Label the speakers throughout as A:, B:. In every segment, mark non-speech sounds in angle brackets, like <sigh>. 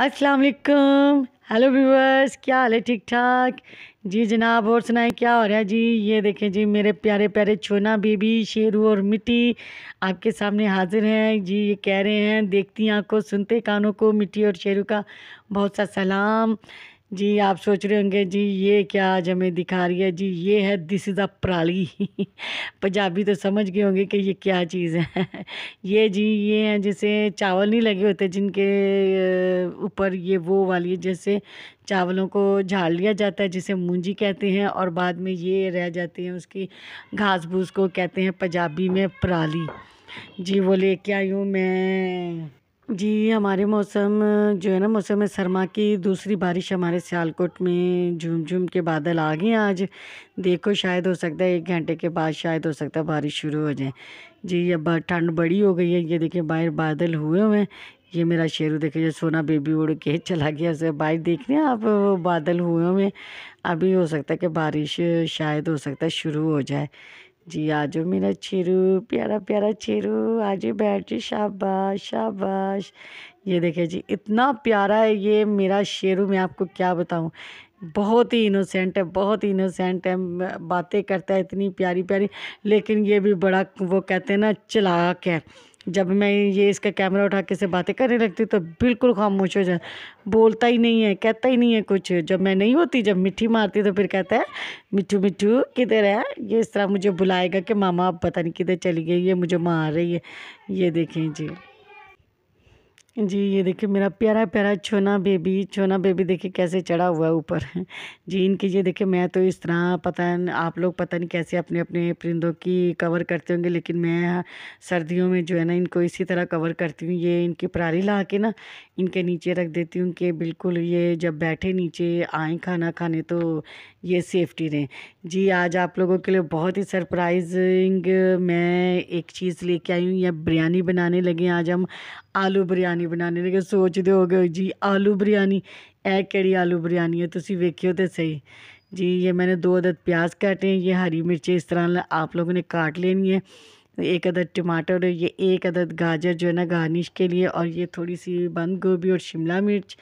A: अस्सलाम वालेकुम hello viewers क्या हाल है ठीक ठाक जी जनाब और सुनाए क्या हो रहा है जी ये देखें जी मेरे प्यारे प्यारे छोना बेबी शेरू और मिट्टी आपके सामने हाजिर हैं जी ये कह रहे हैं देखती आँखों सुनते कानों को मिट्टी और शेरू का बहुत सा सलाम जी आप सोच रहे होंगे जी ये क्या आज हमें दिखा रही है जी ये है दिस इज़ अ पराली <laughs> पंजाबी तो समझ गए होंगे कि ये क्या चीज़ है <laughs> ये जी ये हैं जैसे चावल नहीं लगे होते जिनके ऊपर ये वो वाली जैसे चावलों को झाड़ लिया जाता है जिसे मूंजी कहते हैं और बाद में ये रह जाती हैं उसकी घास भूस को कहते हैं पंजाबी में पराली जी वो लेके आई हूँ मैं जी हमारे मौसम जो है ना मौसम सरमा की दूसरी बारिश हमारे सियालकोट में झूम झूम के बादल आ गए हैं आज देखो शायद हो सकता है एक घंटे के बाद शायद हो सकता है बारिश शुरू हो जाए जी अब ठंड बड़ी हो गई है ये देखिए बाहर बादल हुए हुए हैं ये मेरा शेरू जो सोना बेबी उड़ के चला गया उसे बाहर देख रहे हैं आप बादल हुए हुए अभी हो सकता है कि बारिश शायद हो सकता है शुरू हो जाए जी आज मेरा चिरू प्यारा प्यारा चिरू आज बैठ जी शाबाश शाबाश ये देखिए जी इतना प्यारा है ये मेरा शेरू मैं आपको क्या बताऊं बहुत ही इनोसेंट है बहुत ही इनोसेंट है बातें करता है इतनी प्यारी प्यारी लेकिन ये भी बड़ा वो कहते हैं ना चलाक है जब मैं ये इसका कैमरा उठा के से बातें करने लगती तो बिल्कुल खामोश हो जाए बोलता ही नहीं है कहता ही नहीं है कुछ जब मैं नहीं होती जब मिट्टी मारती तो फिर कहता है मिट्टू मिट्टू किधर है ये इस तरह मुझे बुलाएगा कि मामा आप पता नहीं किधर चली गई ये मुझे मार रही है ये देखें जी जी ये देखिए मेरा प्यारा प्यारा छोना बेबी छोना बेबी देखिए कैसे चढ़ा हुआ है ऊपर जी इनकी ये देखिए मैं तो इस तरह पता आप लोग पता नहीं कैसे अपने अपने परिंदों की कवर करते होंगे लेकिन मैं सर्दियों में जो है ना इनको इसी तरह कवर करती हूँ ये इनकी पराली ला के ना इनके नीचे रख देती हूँ कि बिल्कुल ये जब बैठे नीचे आए खाना खाने तो ये सेफ्टी रहें जी आज आप लोगों के लिए बहुत ही सरप्राइजिंग मैं एक चीज़ लेके आई हूँ या बिरयानी बनाने लगे आज हम ਆਲੂ ਬਿਰਯਾਨੀ ਬਣਾਉਣੇ ਨੇ हो गए जी आलू बिरयानी ਇਹ ਕਿਹੜੀ आलू बिरयानी है तुम वेखियो तो सही जी ये मैंने दो अदद प्याज काटे हैं ये हरी मिर्चें इस तरह आप लोगों ने काट लेनी है एक अदद टमाटर ये एक अदद गाजर जो है ना गार्निश के लिए और ये थोड़ी सी बंद गोभी और शिमला मिर्च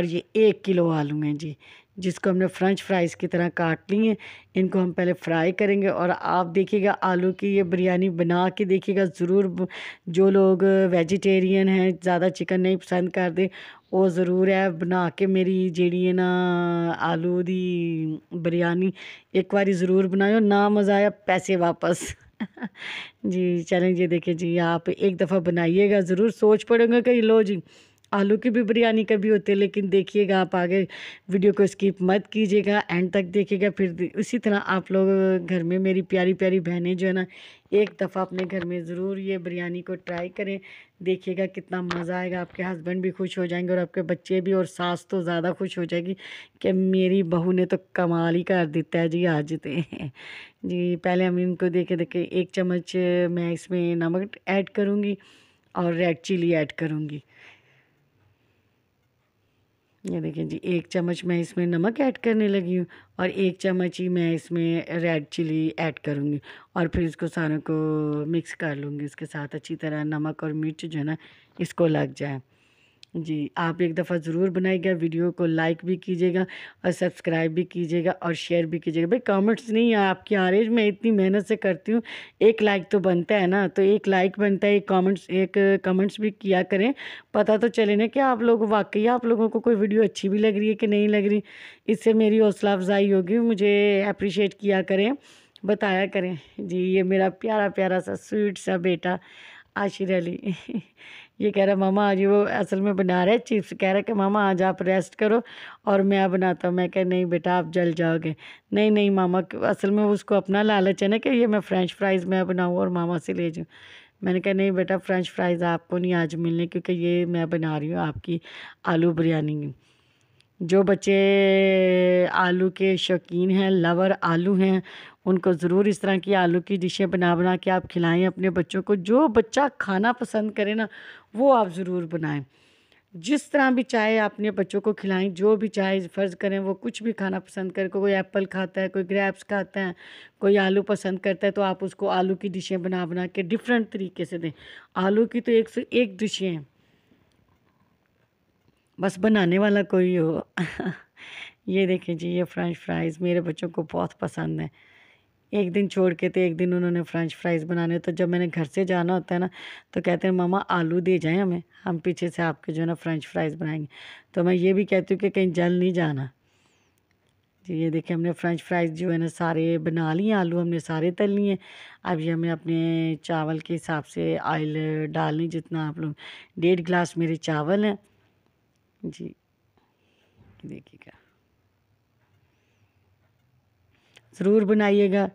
A: और ये एक किलो आलू हैं जी जिसको हमने फ्रेंच फ्राइज़ की तरह काट ली हैं इनको हम पहले फ्राई करेंगे और आप देखिएगा आलू की ये बिरयानी बना के देखिएगा ज़रूर जो लोग वेजिटेरियन हैं ज़्यादा चिकन नहीं पसंद करते वो ज़रूर है बना के मेरी जड़ी है ना आलू दी बिरयानी एक बार जरूर बनाए ना मज़ा आया पैसे वापस <laughs> जी चलें जी देखिए जी आप एक दफ़ा बनाइएगा ज़रूर सोच पड़ेंगे कहीं लो जी आलू की भी बिरयानी कभी होती है लेकिन देखिएगा आप आगे वीडियो को स्किप मत कीजिएगा एंड तक देखिएगा फिर उसी तरह आप लोग घर में मेरी प्यारी प्यारी बहनें जो है ना एक दफ़ा अपने घर में ज़रूर ये बिरयानी को ट्राई करें देखिएगा कितना मज़ा आएगा आपके हस्बैंड भी खुश हो जाएंगे और आपके बच्चे भी और सास तो ज़्यादा खुश हो जाएगी कि मेरी बहू ने तो कमाल ही कर देता है जी आज तो <laughs> जी पहले हम इनको देखे देखे एक चम्मच मैं इसमें नमक ऐड करूँगी और रेड चिली ऐड करूँगी ये देखें जी एक चम्मच मैं इसमें नमक ऐड करने लगी हूँ और एक चम्मच ही मैं इसमें रेड चिली ऐड करूँगी और फिर इसको सारों को मिक्स कर लूँगी इसके साथ अच्छी तरह नमक और मिर्च जो है ना इसको लग जाए जी आप एक दफ़ा ज़रूर बनाइएगा वीडियो को लाइक भी कीजिएगा और सब्सक्राइब भी कीजिएगा और शेयर भी कीजिएगा भाई कमेंट्स नहीं है आपकी आ रही मैं इतनी मेहनत से करती हूँ एक लाइक तो बनता है ना तो एक लाइक बनता है एक कमेंट्स एक कमेंट्स भी किया करें पता तो चले ना कि आप लोग वाकई आप लोगों को कोई वीडियो अच्छी भी लग रही है कि नहीं लग रही इससे मेरी हौसला अफजाई होगी मुझे अप्रिशिएट किया करें बताया करें जी ये मेरा प्यारा प्यारा सा स्वीट सा बेटा आशिर अली ये कह रहा मामा आज वो असल में बना रहे चिप्स कह रहा कि मामा आज आप रेस्ट करो और मैं बनाता हूँ मैं कह नहीं बेटा आप जल जाओगे नहीं नहीं मामा असल में उसको अपना लालच है ना कि ये मैं फ़्रेंच फ्राइज़ मैं बनाऊँ और मामा से ले जाऊँ मैंने कहा नहीं बेटा फ़्रेंच फ्राइज़ आपको नहीं आज मिलने क्योंकि ये मैं बना रही हूँ आपकी आलू बिरयानी जो बच्चे आलू के शौकीन हैं लवर आलू हैं उनको ज़रूर इस तरह की आलू की डिशें बना बना के आप खिलाएं अपने बच्चों को जो बच्चा खाना पसंद करे ना वो आप ज़रूर बनाएं जिस तरह भी चाहे अपने बच्चों को खिलाएं जो भी चाहे फ़र्ज़ करें वो कुछ भी खाना पसंद करे कोई एप्पल खाता है कोई ग्रेप्स खाता है कोई आलू पसंद करता है तो आप उसको आलू की डिशें बना बना के डिफरेंट तरीके से दें आलू की तो एक से एक डिशें हैं बस बनाने वाला कोई हो <laughs> ये देखें जी ये फ्रेंच फ्राइज़ मेरे बच्चों को बहुत पसंद है एक दिन छोड़ के थे तो एक दिन उन्होंने फ्रेंच फ्राइज़ बनाने तो जब मैंने घर से जाना होता है ना तो कहते हैं मामा आलू दे जाएँ हमें हम पीछे से आपके जो है ना फ्रेंच फ्राइज़ बनाएंगे तो मैं ये भी कहती हूँ कि कहीं जल नहीं जाना जी ये देखिए हमने फ्रेंच फ्राइज़ जो है ना सारे बना लिए आलू हमने सारे तल लिए अब ये हमें अपने चावल के हिसाब से ऑयल डालनी जितना आप लोग डेढ़ गिलास मेरे चावल हैं जी देखिएगा ज़रूर बनाइएगा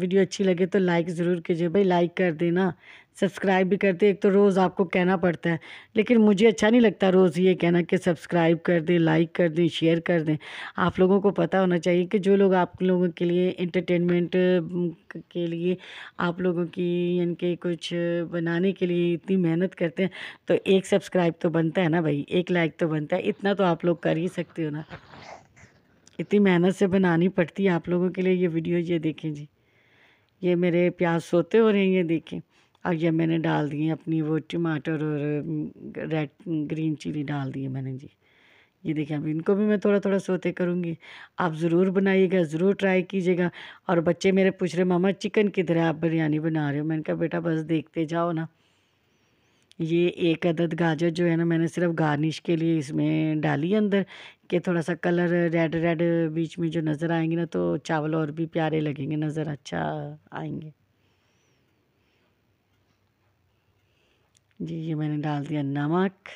A: वीडियो अच्छी लगे तो लाइक ज़रूर कीजिए भाई लाइक कर देना सब्सक्राइब भी करते एक तो रोज़ आपको कहना पड़ता है लेकिन मुझे अच्छा नहीं लगता रोज़ ये कहना कि सब्सक्राइब कर दें लाइक कर दें शेयर कर दें आप लोगों को पता होना चाहिए कि जो लोग आप लोगों के लिए इंटरटेनमेंट के लिए आप लोगों की यानी कि कुछ बनाने के लिए इतनी मेहनत करते हैं तो एक सब्सक्राइब तो बनता है ना भाई एक लाइक तो बनता है इतना तो आप लोग कर ही सकते हो ना इतनी मेहनत से बनानी पड़ती है आप लोगों के लिए ये वीडियो ये देखें जी ये मेरे प्याज सोते हो रहे हैं ये देखें और ये मैंने डाल दिए अपनी वो टमाटर और रेड ग्रीन चिली डाल दिए मैंने जी ये देखिए अब इनको भी मैं थोड़ा थोड़ा सोते करूँगी आप ज़रूर बनाइएगा ज़रूर ट्राई कीजिएगा और बच्चे मेरे पूछ रहे मामा चिकन किधर है आप बिरयानी बना रहे हो मैंने कहा बेटा बस देखते जाओ ना ये एक अदद गाजर जो है ना मैंने सिर्फ गार्निश के लिए इसमें डाली अंदर कि थोड़ा सा कलर रेड रेड बीच में जो नज़र आएंगे ना तो चावल और भी प्यारे लगेंगे नज़र अच्छा आएंगे जी ये मैंने डाल दिया नमक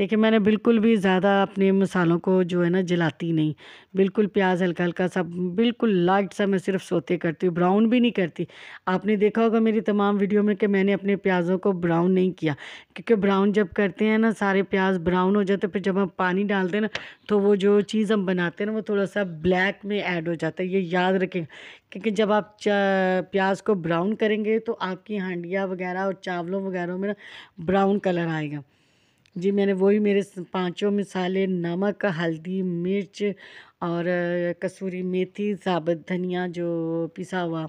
A: देखिए मैंने बिल्कुल भी ज़्यादा अपने मसालों को जो है ना जलाती नहीं बिल्कुल प्याज हल्का हल्का सा बिल्कुल लाइट सा मैं सिर्फ सोते करती हूँ ब्राउन भी नहीं करती आपने देखा होगा मेरी तमाम वीडियो में कि मैंने अपने प्याज़ों को ब्राउन नहीं किया क्योंकि ब्राउन जब करते हैं ना सारे प्याज ब्राउन हो जाते फिर जब हम पानी डालते हैं ना तो वो जो चीज़ हम बनाते हैं ना वो थोड़ा सा ब्लैक में ऐड हो जाता है ये याद रखें क्योंकि जब आप प्याज को ब्राउन करेंगे तो आपकी हांडिया वगैरह और चावलों वगैरह में ना ब्राउन कलर आएगा जी मैंने वही मेरे पाँचों मसाले नमक हल्दी मिर्च और कसूरी मेथी साबुत धनिया जो पिसा हुआ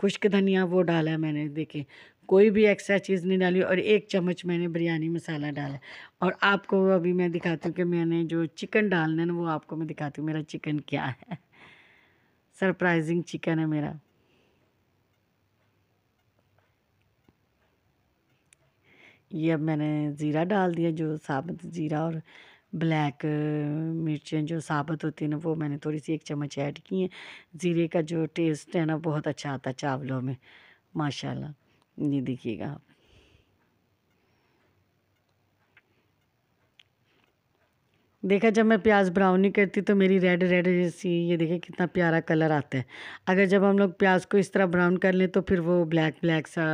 A: खुश्क धनिया वो डाला है मैंने देखे कोई भी एक्स्ट्रा चीज़ नहीं डाली और एक चम्मच मैंने बिरयानी मसाला डाला और आपको अभी मैं दिखाती हूँ कि मैंने जो चिकन डालना है ना वो आपको मैं दिखाती हूँ मेरा चिकन क्या है सरप्राइजिंग चिकन है मेरा ये अब मैंने ज़ीरा डाल दिया जो साबुत ज़ीरा और ब्लैक मिर्चें जो साबुत होती हैं ना वो मैंने थोड़ी सी एक चम्मच ऐड की हैं ज़ीरे का जो टेस्ट है ना बहुत अच्छा आता है चावलों में माशाल्लाह ये देखिएगा आप देखा जब मैं प्याज ब्राउन नहीं करती तो मेरी रेड रेड जैसी ये देखिए कितना प्यारा कलर आता है अगर जब हम लोग प्याज को इस तरह ब्राउन कर लें तो फिर वो ब्लैक ब्लैक सा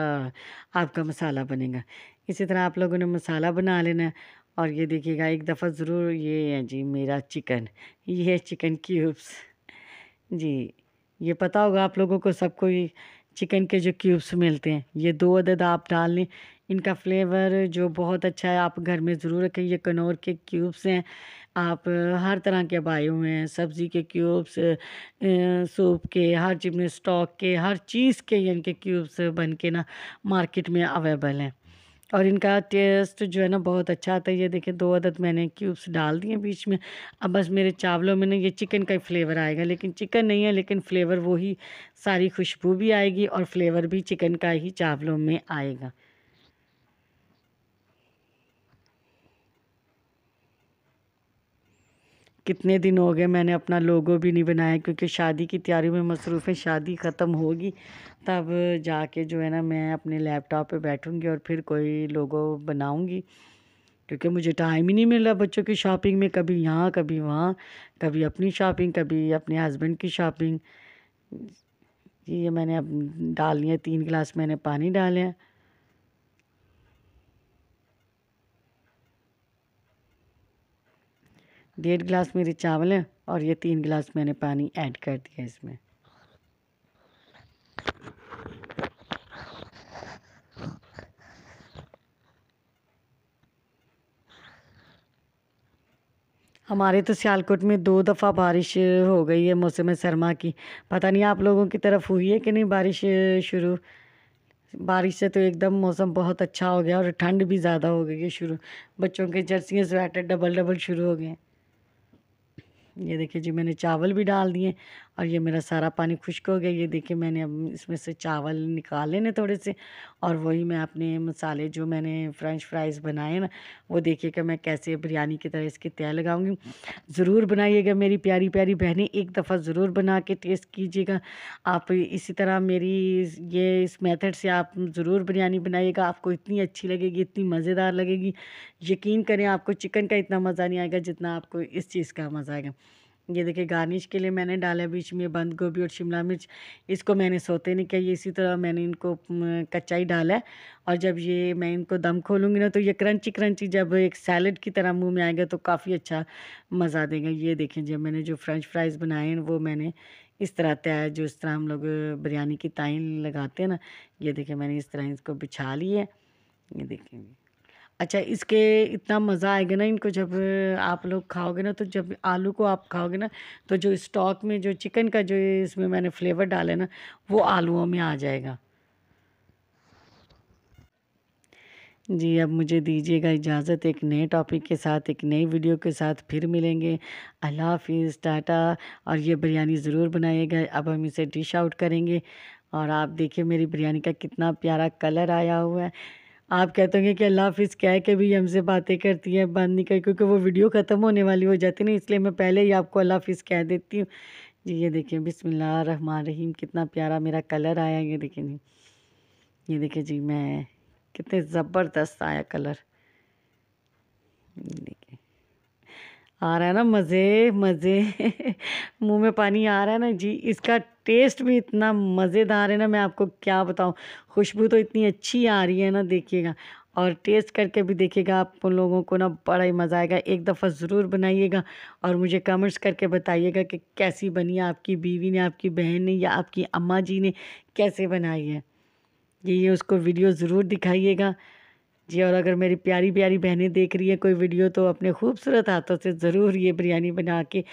A: आपका मसाला बनेगा इसी तरह आप लोगों ने मसाला बना लेना और ये देखिएगा एक दफ़ा ज़रूर ये है जी मेरा चिकन ये है चिकन क्यूब्स जी ये पता होगा आप लोगों को सबको चिकन के जो क्यूब्स मिलते हैं ये दो अदद आप डाल लें इनका फ्लेवर जो बहुत अच्छा है आप घर में ज़रूर रखें ये कनौर के क्यूब्स हैं आप हर तरह के अब हुए हैं सब्ज़ी के क्यूब्स सूप के हर चिमने स्टॉक के हर चीज़ के इनके क्यूब्स बन के ना मार्केट में अवेलेबल हैं और इनका टेस्ट जो है ना बहुत अच्छा आता है ये देखें दो अदद मैंने क्यूब्स डाल दिए बीच में अब बस मेरे चावलों में ना ये चिकन का ही फ्लेवर आएगा लेकिन चिकन नहीं है लेकिन फ्लेवर वही सारी खुशबू भी आएगी और फ्लेवर भी चिकन का ही चावलों में आएगा कितने दिन हो गए मैंने अपना लोगो भी नहीं बनाया क्योंकि शादी की तैयारी में मसरूफ़ है शादी ख़त्म होगी तब जाके जो है ना मैं अपने लैपटॉप पे बैठूँगी और फिर कोई लोगो बनाऊँगी क्योंकि मुझे टाइम ही नहीं मिल रहा बच्चों की शॉपिंग में कभी यहाँ कभी वहाँ कभी अपनी शॉपिंग कभी अपने हस्बैंड की शॉपिंग ये मैंने अब डाल लिया तीन गिलास मैंने पानी डाले हैं डेढ़ गिलास मेरे चावल हैं और ये तीन गिलास मैंने पानी ऐड कर दिया इसमें हमारे तो सियालकोट में दो दफ़ा बारिश हो गई है मौसम सरमा की पता नहीं आप लोगों की तरफ हुई है कि नहीं बारिश शुरू बारिश से तो एकदम मौसम बहुत अच्छा हो गया और ठंड भी ज़्यादा हो गई है शुरू बच्चों के जर्सियाँ स्वेटर डबल डबल शुरू हो गए ये देखिए जी मैंने चावल भी डाल दिए और ये मेरा सारा पानी खुश्क हो गया ये देखिए मैंने अब इसमें से चावल निकाले लेने थोड़े से और वही मैं अपने मसाले जो मैंने फ्रेंच फ्राइज़ बनाए ना वो देखिए कि मैं कैसे बिरयानी की तरह इसके तय लगाऊंगी ज़रूर बनाइएगा मेरी प्यारी प्यारी बहनें एक दफ़ा ज़रूर बना के टेस्ट कीजिएगा आप इसी तरह मेरी ये इस मेथड से आप ज़रूर बिरयानी बनाइएगा आपको इतनी अच्छी लगेगी इतनी मज़ेदार लगेगी यकीन करें आपको चिकन का इतना मज़ा नहीं आएगा जितना आपको इस चीज़ का मज़ा आएगा ये देखिए गार्निश के लिए मैंने डाला बीच में बंद गोभी और शिमला मिर्च इसको मैंने सोते नहीं किया इसी तरह मैंने इनको कच्चा ही डाला और जब ये मैं इनको दम खोलूँगी ना तो ये क्रंची क्रंची जब एक सैलड की तरह मुंह में आएगा तो काफ़ी अच्छा मज़ा देगा ये देखें जब मैंने जो फ्रेंच फ्राइज़ बनाए हैं वो मैंने इस तरह तय जो इस तरह हम लोग बिरयानी की ताइन लगाते हैं ना ये देखें मैंने इस तरह इसको बिछा लिए ये देखेंगे अच्छा इसके इतना मज़ा आएगा ना इनको जब आप लोग खाओगे ना तो जब आलू को आप खाओगे ना तो जो स्टॉक में जो चिकन का जो इसमें मैंने फ्लेवर डाला है ना वो आलूओं में आ जाएगा जी अब मुझे दीजिएगा इजाज़त एक नए टॉपिक के साथ एक नई वीडियो के साथ फिर मिलेंगे अल्लाह हाफिज़ टाटा और ये बिरयानी ज़रूर बनाइएगा अब हम इसे डिश आउट करेंगे और आप देखिए मेरी बिरयानी का कितना प्यारा कलर आया हुआ है आप कहते होंगे कि अल्लाह हाफिज़ कह के भी हमसे बातें करती है बंद नहीं कर क्योंकि वो वीडियो ख़त्म होने वाली हो जाती है ना इसलिए मैं पहले ही आपको अल्लाह हाफिज़ कह देती हूँ जी ये देखें बिसमिल्ल रहमान रहीम कितना प्यारा मेरा कलर आया ये देखिए जी ये देखें जी मैं कितने ज़बरदस्त आया कलर देखें आ रहा है ना मज़े मज़े <laughs> मुँह में पानी आ रहा है ना जी इसका टेस्ट भी इतना मज़ेदार है ना मैं आपको क्या बताऊँ खुशबू तो इतनी अच्छी आ रही है ना देखिएगा और टेस्ट करके भी देखिएगा आप उन लोगों को ना बड़ा ही मज़ा आएगा एक दफ़ा ज़रूर बनाइएगा और मुझे कमेंट्स करके बताइएगा कि कैसी बनी आपकी बीवी ने आपकी बहन ने या आपकी अम्मा जी ने कैसे बनाई है ये उसको वीडियो ज़रूर दिखाइएगा जी और अगर मेरी प्यारी प्यारी बहनें देख रही हैं कोई वीडियो तो अपने खूबसूरत हाथों से ज़रूर ये बिरयानी बना के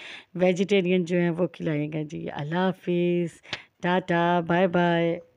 A: वेजिटेरियन जो हैं वो खिलाएंगे जी अल्लाह हाफिज़ टाटा बाय बाय